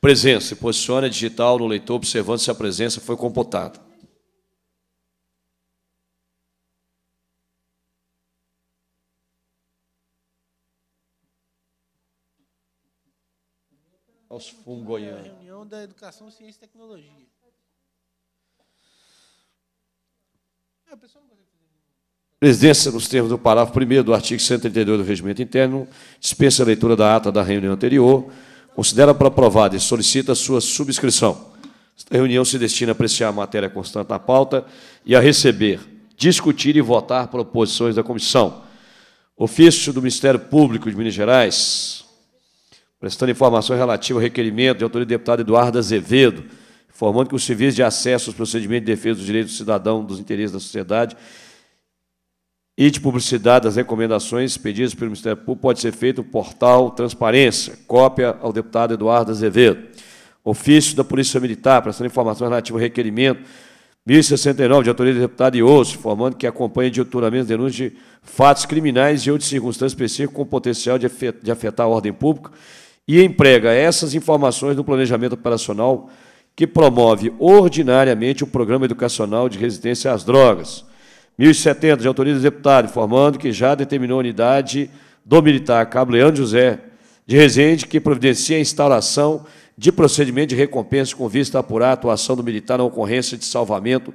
Presença. Se posicione digital no leitor observando se a presença foi computada. Aos fungos A Reunião da Educação, Ciência e Tecnologia. É, presidência, nos termos do parágrafo 1 do artigo 132 do Regimento Interno, dispensa a leitura da ata da reunião anterior, Considera para aprovada e solicita sua subscrição. Esta reunião se destina a apreciar a matéria constante à pauta e a receber, discutir e votar proposições da comissão. Ofício do Ministério Público de Minas Gerais, prestando informação relativa ao requerimento de autoria do deputado Eduardo Azevedo, informando que o serviço de acesso aos procedimentos de defesa dos direitos do cidadão, dos interesses da sociedade e de publicidade das recomendações pedidas pelo Ministério Público pode ser feito o portal Transparência, cópia ao deputado Eduardo Azevedo. Ofício da Polícia Militar, prestando informações relativas ao requerimento 1069, de autoria do deputado Iosso, informando que acompanha de diuturnamente denúncia de fatos criminais e outras circunstâncias específicas com potencial de afetar a ordem pública e emprega essas informações no planejamento operacional que promove ordinariamente o programa educacional de resistência às drogas 1070, de autoria do deputado, informando que já determinou a unidade do militar Cabo Leandro José de Resende, que providencia a instauração de procedimento de recompensa com vista a apurar a atuação do militar na ocorrência de salvamento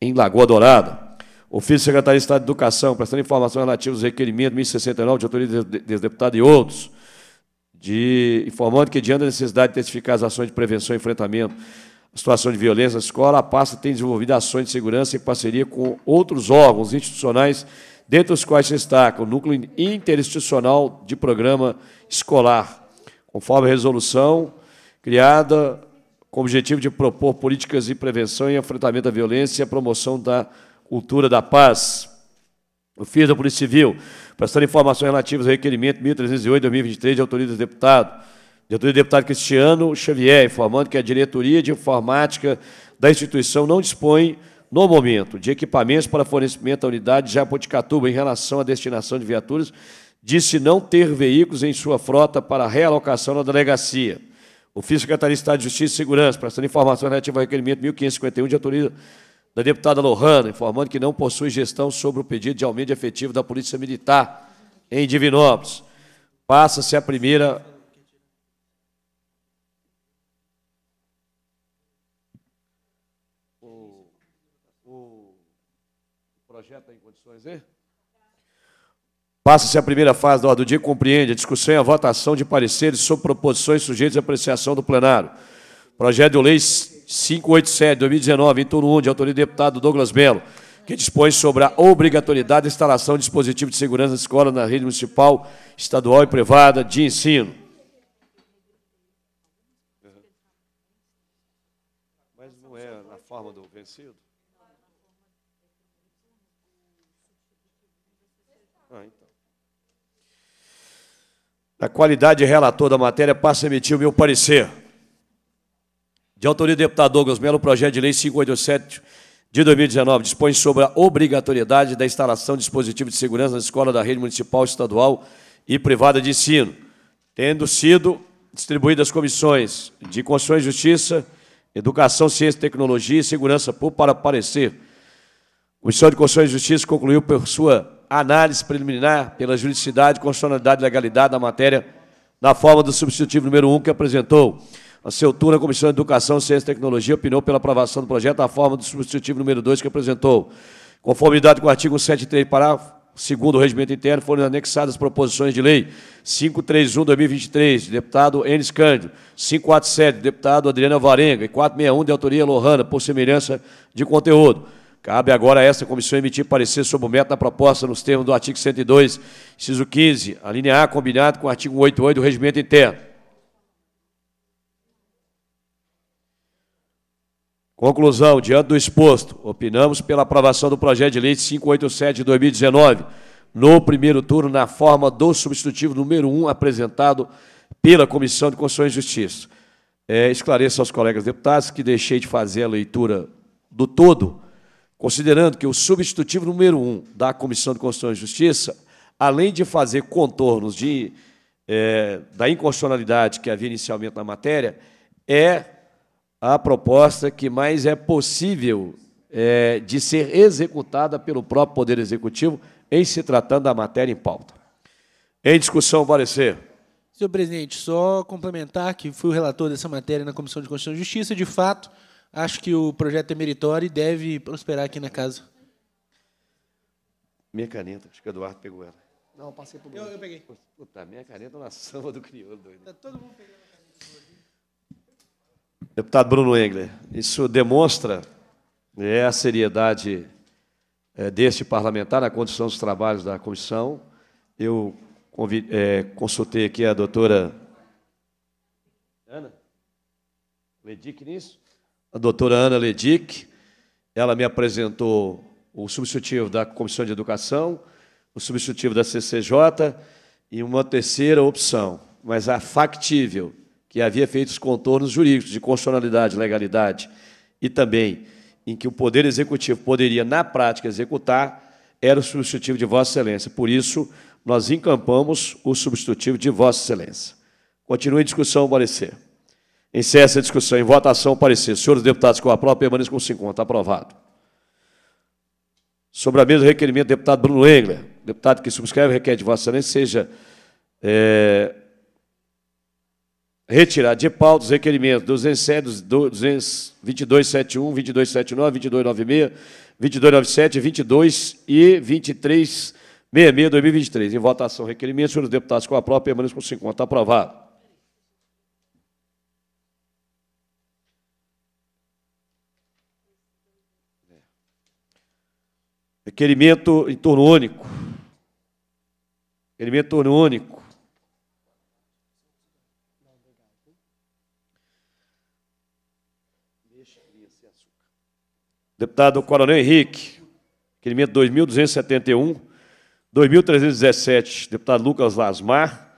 em Lagoa Dourada. Ofício do Secretário de Estado de Educação, prestando informações relativas aos requerimentos 1069, de autoria do deputado e outros, de, informando que, diante da necessidade de intensificar as ações de prevenção e enfrentamento situação de violência na escola, a pasta tem desenvolvido ações de segurança em parceria com outros órgãos institucionais, dentre os quais se destaca o Núcleo Interinstitucional de Programa Escolar, conforme a resolução criada com o objetivo de propor políticas de prevenção e enfrentamento à violência e a promoção da cultura da paz. O FIS da Polícia Civil, prestando informações relativas ao requerimento 1308-2023 de autoria do deputado do deputado Cristiano Xavier, informando que a diretoria de informática da instituição não dispõe, no momento, de equipamentos para fornecimento à unidade de Japoticatuba em relação à destinação de viaturas, disse não ter veículos em sua frota para realocação na delegacia. O fiscal Secretaria de Estado de Justiça e Segurança, prestando informação relativa ao requerimento 1551 de autoria da deputada Lohana, informando que não possui gestão sobre o pedido de aumento de efetivo da Polícia Militar em Divinópolis. Passa-se a primeira projeto tá em condições, Passa-se a primeira fase da ordem do dia que compreende a discussão e a votação de pareceres sobre proposições sujeitas à apreciação do plenário. Projeto de lei 587, 2019, em turno 1, de autoria do deputado Douglas Belo, que dispõe sobre a obrigatoriedade da instalação de dispositivo de segurança na escola na rede municipal, estadual e privada de ensino. Mas não é na forma do vencido? na qualidade de relator da matéria, passo a emitir o meu parecer. De autoria do deputado Douglas Melo, projeto de lei 587 de 2019 dispõe sobre a obrigatoriedade da instalação de dispositivos de segurança na escola da rede municipal, estadual e privada de ensino, tendo sido distribuídas comissões de Constituição e Justiça, Educação, Ciência, Tecnologia e Segurança Pública para parecer. A Comissão de Constituição e Justiça concluiu por sua análise preliminar pela juridicidade, constitucionalidade e legalidade da matéria, na forma do substitutivo número 1 um que apresentou. A seu turno, a Comissão de Educação, Ciência e Tecnologia opinou pela aprovação do projeto na forma do substitutivo número 2 que apresentou. Conformidade com o artigo 73, parágrafo segundo o regimento interno, foram anexadas proposições de lei 531-2023, deputado Enes Cândido, 547, deputado Adriana Varenga, e 461, de autoria Lohana, por semelhança de conteúdo. Cabe agora a essa comissão emitir parecer sobre o método da proposta nos termos do artigo 102, inciso 15, a linha A, combinado com o artigo 88 do regimento interno. Conclusão, diante do exposto, opinamos pela aprovação do projeto de lei 587 de 2019, no primeiro turno, na forma do substitutivo número 1 apresentado pela Comissão de Constituição e Justiça. É, esclareço aos colegas deputados que deixei de fazer a leitura do todo, Considerando que o substitutivo número um da Comissão de Constituição e Justiça, além de fazer contornos de, é, da inconstitucionalidade que havia inicialmente na matéria, é a proposta que mais é possível é, de ser executada pelo próprio Poder Executivo em se tratando da matéria em pauta. Em discussão, parecer. Senhor presidente, só complementar que fui o relator dessa matéria na Comissão de Constituição e Justiça, de fato acho que o projeto é meritório e deve prosperar aqui na casa. Minha caneta, acho que o Eduardo pegou ela. Não, passei por eu, eu peguei. Puta, minha caneta é uma samba do crioulo, doido. Tá todo mundo pegando a caneta. Deputado Bruno Engler, isso demonstra é, a seriedade é, deste parlamentar na condição dos trabalhos da comissão. Eu é, consultei aqui a doutora Ana Ledic nisso a doutora Ana Ledic. Ela me apresentou o substitutivo da Comissão de Educação, o substitutivo da CCJ e uma terceira opção, mas a factível, que havia feito os contornos jurídicos de constitucionalidade, legalidade e também em que o Poder Executivo poderia, na prática, executar, era o substitutivo de Vossa Excelência. Por isso, nós encampamos o substitutivo de Vossa Excelência. Continue a discussão, parecer. Encerra essa discussão. Em votação, parecer. Senhores deputados, com a própria permaneçam com 50. Aprovado. Sobre a mesa, requerimento do deputado Bruno Engler. Deputado que subscreve, requer de Vossa Excelência seja é, retirar de pau dos requerimentos 207, 2271, 2279, 2296, 2297, 22 e 2366, 2023. Em votação, requerimento. Senhores deputados, com a própria permaneçam com 50. Aprovado. Requerimento em torno único. Requerimento em torno único. Deputado Coronel Henrique, requerimento 2271, 2317, deputado Lucas Lasmar,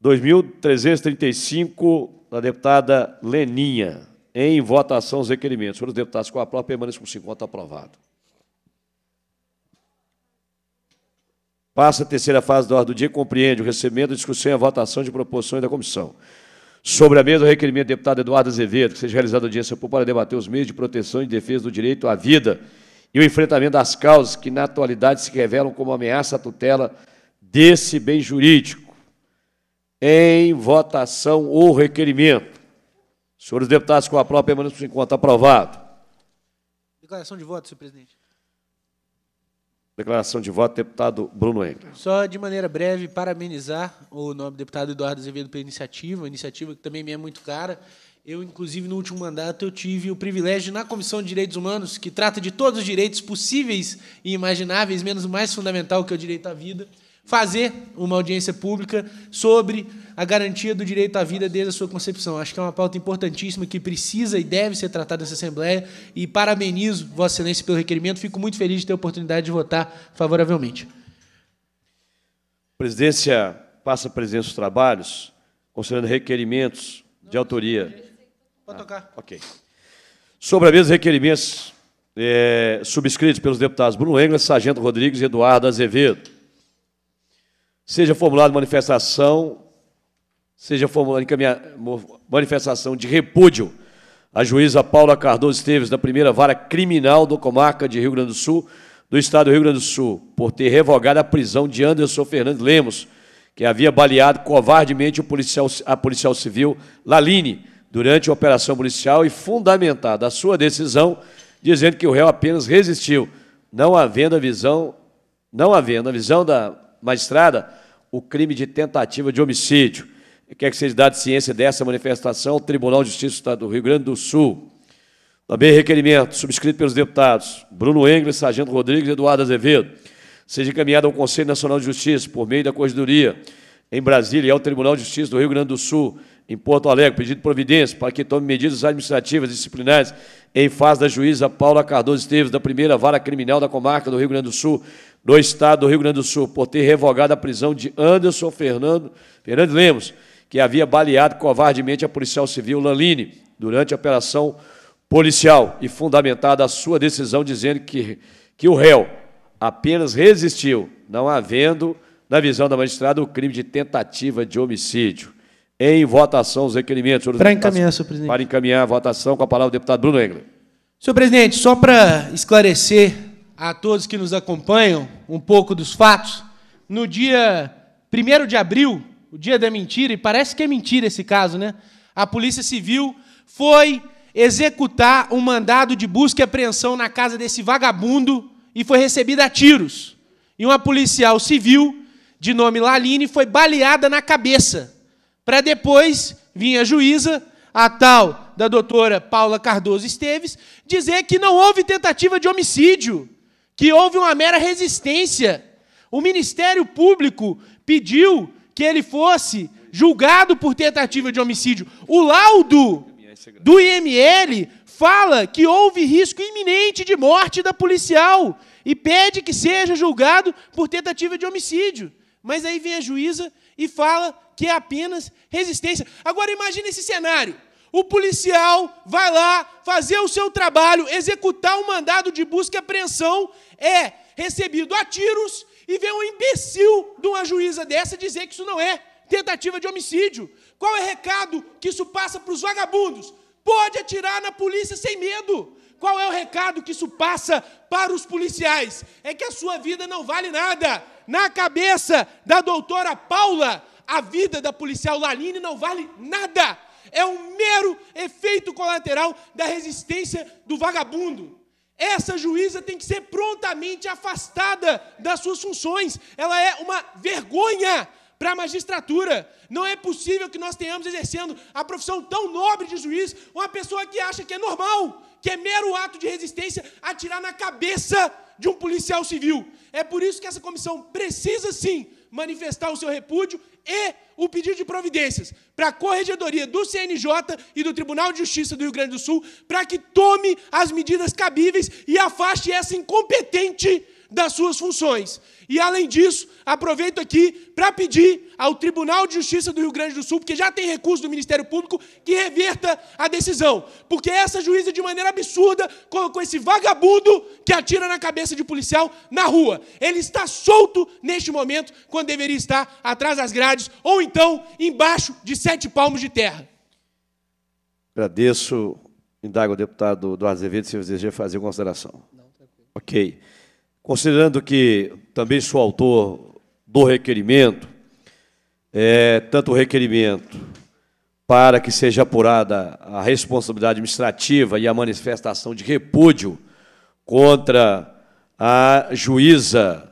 2335, da deputada Leninha. Em votação os requerimentos. Os deputados com a prova permaneçam com 50 aprovado. Passa a terceira fase da ordem do dia e compreende o recebimento, a discussão e a votação de proposições da comissão. Sobre a mesa, o requerimento do deputado Eduardo Azevedo, que seja realizada audiência pública para debater os meios de proteção e defesa do direito à vida e o enfrentamento das causas que, na atualidade, se revelam como ameaça à tutela desse bem jurídico. Em votação o requerimento. Senhores deputados, com a própria permanência por enquanto aprovado. Declaração de voto, senhor presidente. Declaração de voto, deputado Bruno Engler. Só de maneira breve, parabenizar o nobre deputado Eduardo Azevedo pela iniciativa, uma iniciativa que também me é muito cara. Eu, inclusive, no último mandato, eu tive o privilégio na Comissão de Direitos Humanos, que trata de todos os direitos possíveis e imagináveis, menos o mais fundamental, que é o direito à vida, fazer uma audiência pública sobre a garantia do direito à vida desde a sua concepção. Acho que é uma pauta importantíssima que precisa e deve ser tratada nessa Assembleia e parabenizo Vossa Excelência pelo requerimento. Fico muito feliz de ter a oportunidade de votar favoravelmente. Presidência passa a presença dos trabalhos, considerando requerimentos de autoria. Pode tocar. Ah, ok. Sobre a mesa, requerimentos é, subscritos pelos deputados Bruno Engler, Sargento Rodrigues e Eduardo Azevedo seja formulada manifestação, seja formulada manifestação de repúdio à juíza Paula Cardoso Esteves, da primeira vara criminal do comarca de Rio Grande do Sul, do estado do Rio Grande do Sul, por ter revogado a prisão de Anderson Fernandes Lemos, que havia baleado covardemente o policial, a policial civil Laline durante a operação policial e fundamentada a sua decisão, dizendo que o réu apenas resistiu, não havendo a visão, não havendo a visão da magistrada o crime de tentativa de homicídio. quer que seja dado ciência dessa manifestação ao Tribunal de Justiça do Estado do Rio Grande do Sul? Também requerimento, subscrito pelos deputados Bruno Engler, Sargento Rodrigues e Eduardo Azevedo, seja encaminhado ao Conselho Nacional de Justiça por meio da Corregedoria em Brasília e ao Tribunal de Justiça do Rio Grande do Sul, em Porto Alegre, pedido providência para que tome medidas administrativas e disciplinares em face da juíza Paula Cardoso Esteves, da primeira vara criminal da comarca do Rio Grande do Sul, do estado do Rio Grande do Sul, por ter revogado a prisão de Anderson Fernando, Fernandes Lemos, que havia baleado covardemente a policial civil Lanline durante a operação policial e fundamentada a sua decisão dizendo que, que o réu apenas resistiu, não havendo, na visão da magistrada, o crime de tentativa de homicídio em votação os requerimentos. Para encaminhar, senhor presidente. Para encaminhar a votação, com a palavra o deputado Bruno Engler. Senhor presidente, só para esclarecer a todos que nos acompanham um pouco dos fatos, no dia 1 de abril, o dia da mentira, e parece que é mentira esse caso, né? A Polícia Civil foi executar um mandado de busca e apreensão na casa desse vagabundo e foi recebida a tiros. E uma policial civil, de nome Laline, foi baleada na cabeça para depois vir a juíza, a tal da doutora Paula Cardoso Esteves, dizer que não houve tentativa de homicídio, que houve uma mera resistência. O Ministério Público pediu que ele fosse julgado por tentativa de homicídio. O laudo do IML fala que houve risco iminente de morte da policial e pede que seja julgado por tentativa de homicídio. Mas aí vem a juíza e fala que é apenas resistência. Agora imagine esse cenário. O policial vai lá fazer o seu trabalho, executar o um mandado de busca e apreensão, é recebido a tiros e vem um imbecil de uma juíza dessa dizer que isso não é tentativa de homicídio. Qual é o recado que isso passa para os vagabundos? Pode atirar na polícia sem medo. Qual é o recado que isso passa para os policiais? É que a sua vida não vale nada. Na cabeça da doutora Paula, a vida da policial Laline não vale nada. É um mero efeito colateral da resistência do vagabundo. Essa juíza tem que ser prontamente afastada das suas funções. Ela é uma vergonha para a magistratura. Não é possível que nós tenhamos exercendo a profissão tão nobre de juiz uma pessoa que acha que é normal, que é mero ato de resistência atirar na cabeça de um policial civil. É por isso que essa comissão precisa sim manifestar o seu repúdio e o pedido de providências para a corregedoria do CNJ e do Tribunal de Justiça do Rio Grande do Sul para que tome as medidas cabíveis e afaste essa incompetente das suas funções. E, além disso, aproveito aqui para pedir ao Tribunal de Justiça do Rio Grande do Sul, porque já tem recurso do Ministério Público, que reverta a decisão. Porque essa juíza, de maneira absurda, colocou esse vagabundo que atira na cabeça de policial na rua. Ele está solto neste momento, quando deveria estar atrás das grades, ou então embaixo de sete palmos de terra. Agradeço, indago o deputado Eduardo Azevedo se deseja fazer consideração. Não, tranquilo. Ok. Considerando que também sou autor do requerimento, é, tanto o requerimento para que seja apurada a responsabilidade administrativa e a manifestação de repúdio contra a juíza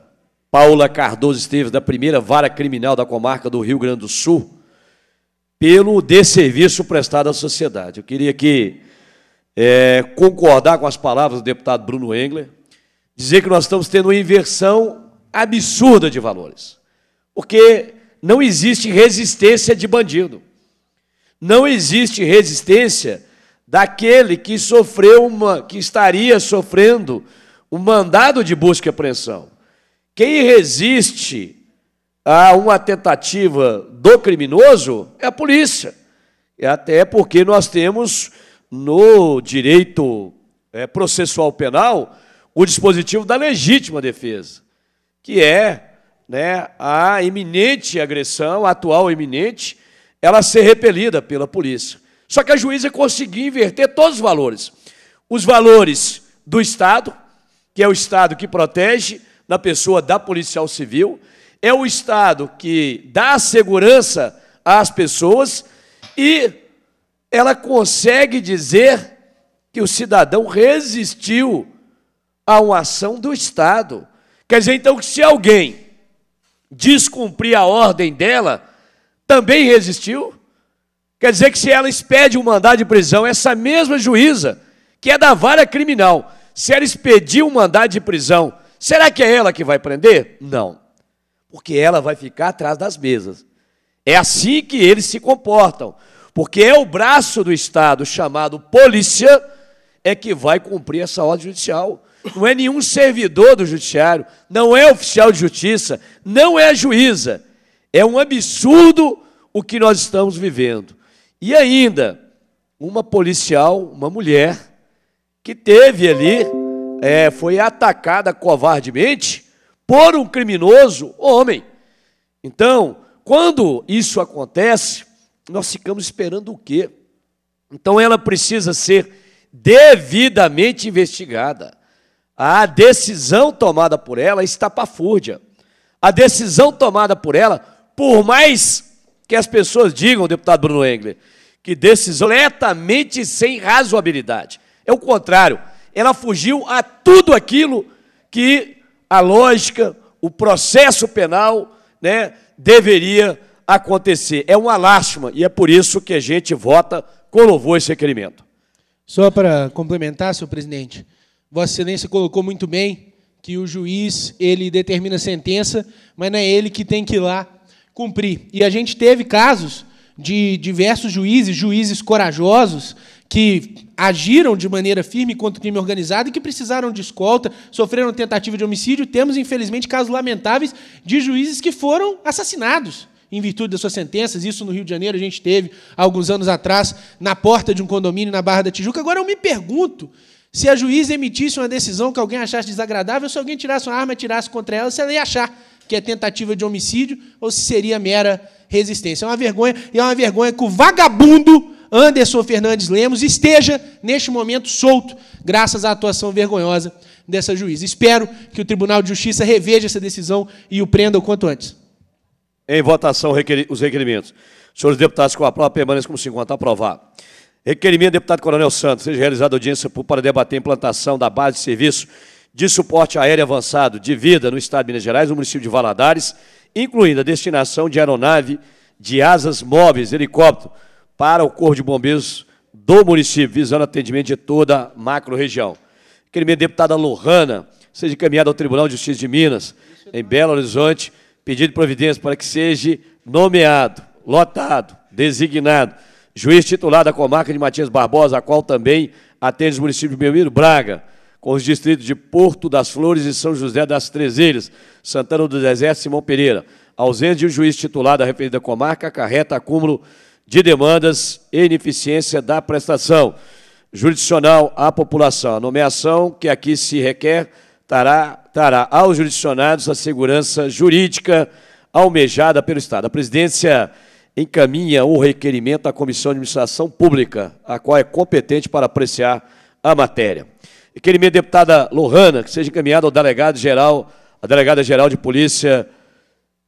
Paula Cardoso Esteves, da primeira vara criminal da comarca do Rio Grande do Sul, pelo desserviço prestado à sociedade. Eu queria aqui é, concordar com as palavras do deputado Bruno Engler, dizer que nós estamos tendo uma inversão absurda de valores. Porque não existe resistência de bandido. Não existe resistência daquele que sofreu uma que estaria sofrendo um mandado de busca e apreensão. Quem resiste a uma tentativa do criminoso é a polícia. E até porque nós temos no direito é, processual penal o dispositivo da legítima defesa, que é né, a iminente agressão, a atual iminente, ela ser repelida pela polícia. Só que a juíza conseguiu inverter todos os valores. Os valores do Estado, que é o Estado que protege na pessoa da policial civil, é o Estado que dá segurança às pessoas e ela consegue dizer que o cidadão resistiu a uma ação do Estado. Quer dizer, então, que se alguém descumprir a ordem dela, também resistiu? Quer dizer que se ela expede um mandado de prisão, essa mesma juíza, que é da vara criminal, se ela expedir um mandado de prisão, será que é ela que vai prender? Não. Porque ela vai ficar atrás das mesas. É assim que eles se comportam. Porque é o braço do Estado, chamado polícia, é que vai cumprir essa ordem judicial não é nenhum servidor do judiciário, não é oficial de justiça, não é juíza. É um absurdo o que nós estamos vivendo. E ainda, uma policial, uma mulher, que teve ali, é, foi atacada covardemente por um criminoso homem. Então, quando isso acontece, nós ficamos esperando o quê? Então ela precisa ser devidamente investigada. A decisão tomada por ela está estapafúrdia. A decisão tomada por ela, por mais que as pessoas digam, deputado Bruno Engler, que decisão completamente sem razoabilidade. É o contrário. Ela fugiu a tudo aquilo que a lógica, o processo penal, né, deveria acontecer. É uma lástima e é por isso que a gente vota com louvor esse requerimento. Só para complementar, senhor presidente, Vossa Excelência colocou muito bem que o juiz ele determina a sentença, mas não é ele que tem que ir lá cumprir. E a gente teve casos de diversos juízes, juízes corajosos, que agiram de maneira firme contra o crime organizado e que precisaram de escolta, sofreram tentativa de homicídio. Temos, infelizmente, casos lamentáveis de juízes que foram assassinados em virtude das suas sentenças. Isso no Rio de Janeiro a gente teve alguns anos atrás, na porta de um condomínio na Barra da Tijuca. Agora eu me pergunto se a juíza emitisse uma decisão que alguém achasse desagradável, se alguém tirasse uma arma e tirasse contra ela, se ela ia achar que é tentativa de homicídio ou se seria mera resistência. É uma vergonha, e é uma vergonha que o vagabundo Anderson Fernandes Lemos esteja neste momento solto, graças à atuação vergonhosa dessa juíza. Espero que o Tribunal de Justiça reveja essa decisão e o prenda o quanto antes. Em votação, os requerimentos. Senhores deputados, com a prova permaneçam como se encontra aprovado. Requerimento, deputado Coronel Santos, seja realizada audiência para debater a implantação da base de serviço de suporte aéreo avançado de vida no Estado de Minas Gerais, no município de Valadares, incluindo a destinação de aeronave de asas móveis, helicóptero, para o Corpo de Bombeiros do município, visando atendimento de toda a macro-região. Requerimento, deputada Lohana, seja encaminhada ao Tribunal de Justiça de Minas, em Belo Horizonte, pedido de providência para que seja nomeado, lotado, designado juiz titular da comarca de Matias Barbosa, a qual também atende os municípios de Belmiro Braga, com os distritos de Porto das Flores e São José das Trezeiras, Santana do Deserto e Simão Pereira. A ausência de um juiz titular da referida comarca acarreta acúmulo de demandas e ineficiência da prestação jurisdicional à população. A nomeação que aqui se requer trará, trará aos jurisdicionados a segurança jurídica almejada pelo Estado. A presidência encaminha o requerimento à Comissão de Administração Pública, a qual é competente para apreciar a matéria. Requerimento deputada Lohana, que seja encaminhado ao delegado-geral, a delegada-geral de Polícia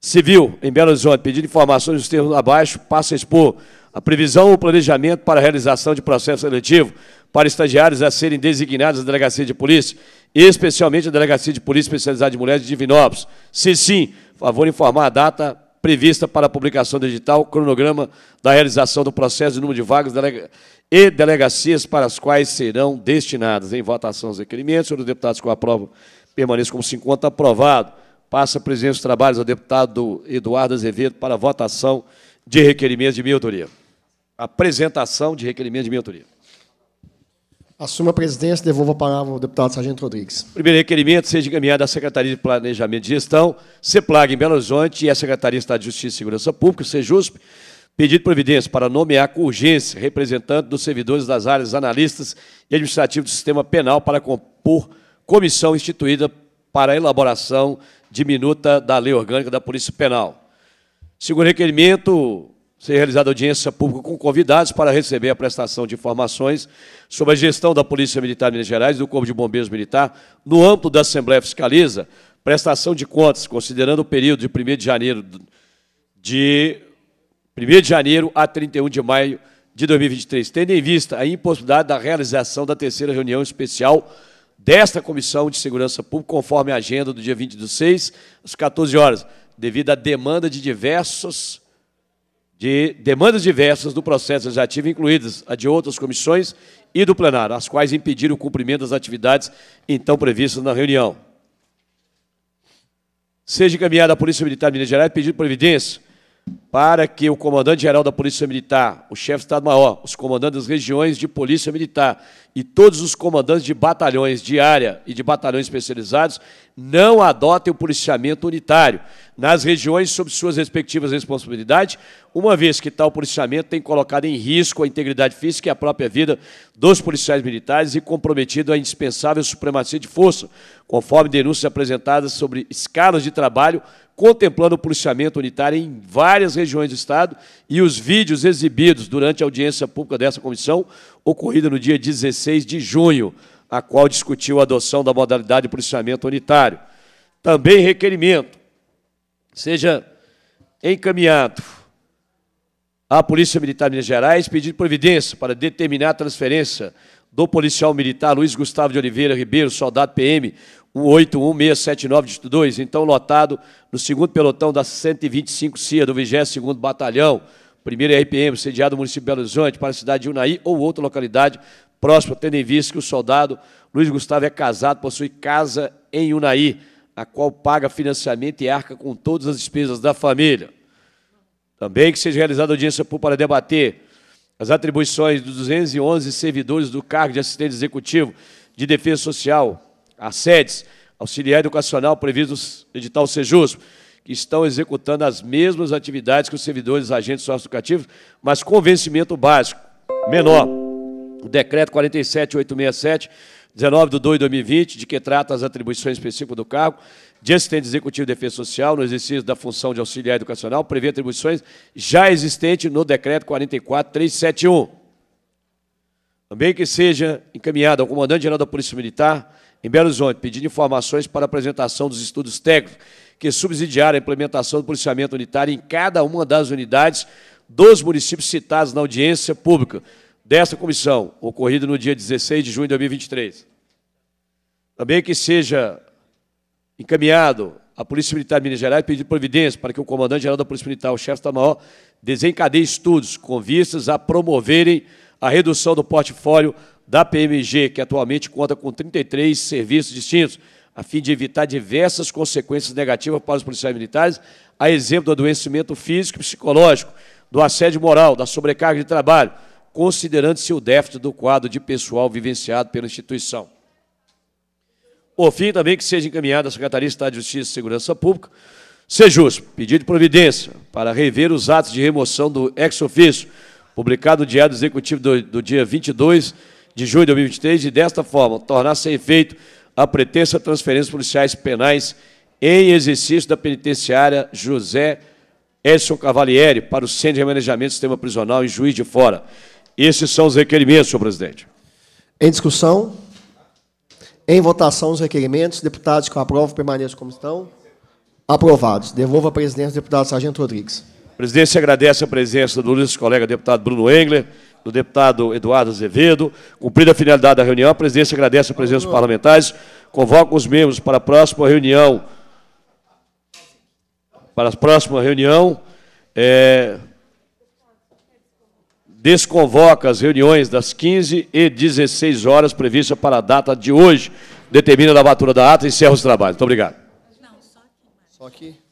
Civil em Belo Horizonte, pedindo informações nos termos abaixo, passa a expor a previsão ou planejamento para a realização de processo seletivo para estagiários a serem designados à Delegacia de Polícia, especialmente a Delegacia de Polícia Especializada de Mulheres de Divinópolis. Se sim, favor informar a data prevista para a publicação digital, cronograma da realização do processo de número de vagas delega e delegacias para as quais serão destinadas. Em votação, os requerimentos. Senhores deputados com aprova, permaneço como 50 aprovado. Passa a presença dos trabalhos ao deputado Eduardo Azevedo para votação de requerimentos de minha autoria. Apresentação de requerimento de minha autoria. Assuma a presidência, e devolva a palavra ao deputado Sargento Rodrigues. Primeiro requerimento seja encaminhado à Secretaria de Planejamento e Gestão, CEPLAG em Belo Horizonte e à Secretaria de Estado de Justiça e Segurança Pública, CEJUSP, pedido de providência para nomear com urgência representante dos servidores das áreas analistas e administrativos do sistema penal para compor comissão instituída para a elaboração de minuta da lei orgânica da Polícia Penal. Segundo requerimento, ser realizada audiência pública com convidados para receber a prestação de informações sobre a gestão da Polícia Militar de Minas Gerais e do Corpo de Bombeiros Militar no âmbito da Assembleia Fiscaliza, prestação de contas, considerando o período de 1 de janeiro de 1 de janeiro a 31 de maio de 2023, tendo em vista a impossibilidade da realização da terceira reunião especial desta Comissão de Segurança Pública, conforme a agenda do dia 26, às 14 horas, devido à demanda de diversos de demandas diversas do processo legislativo, incluídas a de outras comissões e do plenário, as quais impediram o cumprimento das atividades então previstas na reunião. Seja encaminhada à Polícia Militar de Minas Gerais pedido providência para que o comandante-geral da Polícia Militar, o chefe de Estado-Maior, os comandantes das regiões de Polícia Militar e todos os comandantes de batalhões de área e de batalhões especializados não adotem o policiamento unitário nas regiões sob suas respectivas responsabilidades, uma vez que tal policiamento tem colocado em risco a integridade física e a própria vida dos policiais militares e comprometido a indispensável supremacia de força, conforme denúncias apresentadas sobre escalas de trabalho contemplando o policiamento unitário em várias regiões do Estado e os vídeos exibidos durante a audiência pública dessa comissão, ocorrida no dia 16 de junho, a qual discutiu a adoção da modalidade de policiamento unitário. Também requerimento seja encaminhado à Polícia Militar de Minas Gerais pedido providência para determinar a transferência do policial militar Luiz Gustavo de Oliveira Ribeiro, soldado PM, 181 2 então lotado no segundo pelotão da 125 CIA do 22º Batalhão, 1 RPM, é sediado no município de Belo Horizonte, para a cidade de Unai ou outra localidade próxima, tendo em vista que o soldado Luiz Gustavo é casado, possui casa em Unai, a qual paga financiamento e arca com todas as despesas da família. Também que seja realizada audiência pública para debater as atribuições dos 211 servidores do cargo de assistente executivo de defesa social, as sedes auxiliar educacional previstos no edital Sejus, que estão executando as mesmas atividades que os servidores agentes socioeducativos, mas com vencimento básico menor. O decreto 47867 19 de 2 de 2020, de que trata as atribuições específicas do cargo, de assistente executivo de defesa social, no exercício da função de auxiliar educacional, prevê atribuições já existentes no decreto 44371. Também que seja encaminhado ao comandante-geral da Polícia Militar em Belo Horizonte, pedindo informações para apresentação dos estudos técnicos que subsidiaram a implementação do policiamento unitário em cada uma das unidades dos municípios citados na audiência pública desta comissão, ocorrida no dia 16 de junho de 2023. Também que seja encaminhado à Polícia Militar de Minas Gerais pedir providência para que o comandante-geral da Polícia Militar, o chefe da maior, desencadeie estudos com vistas a promoverem a redução do portfólio da PMG, que atualmente conta com 33 serviços distintos, a fim de evitar diversas consequências negativas para os policiais militares, a exemplo do adoecimento físico e psicológico, do assédio moral, da sobrecarga de trabalho, considerando-se o déficit do quadro de pessoal vivenciado pela instituição. Por fim, também que seja encaminhada à Secretaria de Estado de Justiça e Segurança Pública, Sejus, pedido de providência para rever os atos de remoção do ex-ofício, publicado no Diário Executivo do, do dia 22 de junho de 2023 e, desta forma, tornar sem efeito a pretensa transferência policiais penais em exercício da penitenciária José Edson Cavalieri para o Centro de Remanejamento do Sistema Prisional em Juiz de Fora. Esses são os requerimentos, senhor presidente. Em discussão? Em votação os requerimentos. Deputados que eu aprovo permaneçam como estão. Aprovados. Devolvo a presidência deputado Sargento Rodrigues. A presidência agradece a presença do nosso colega deputado Bruno Engler do deputado Eduardo Azevedo. Cumprida a finalidade da reunião, a presidência agradece a presença dos parlamentares, convoca os membros para a próxima reunião. Para a próxima reunião, é, desconvoca as reuniões das 15 e 16 horas previstas para a data de hoje. Determina a lavatura da ata e encerra os trabalhos. Muito obrigado. Não, só aqui. Só aqui.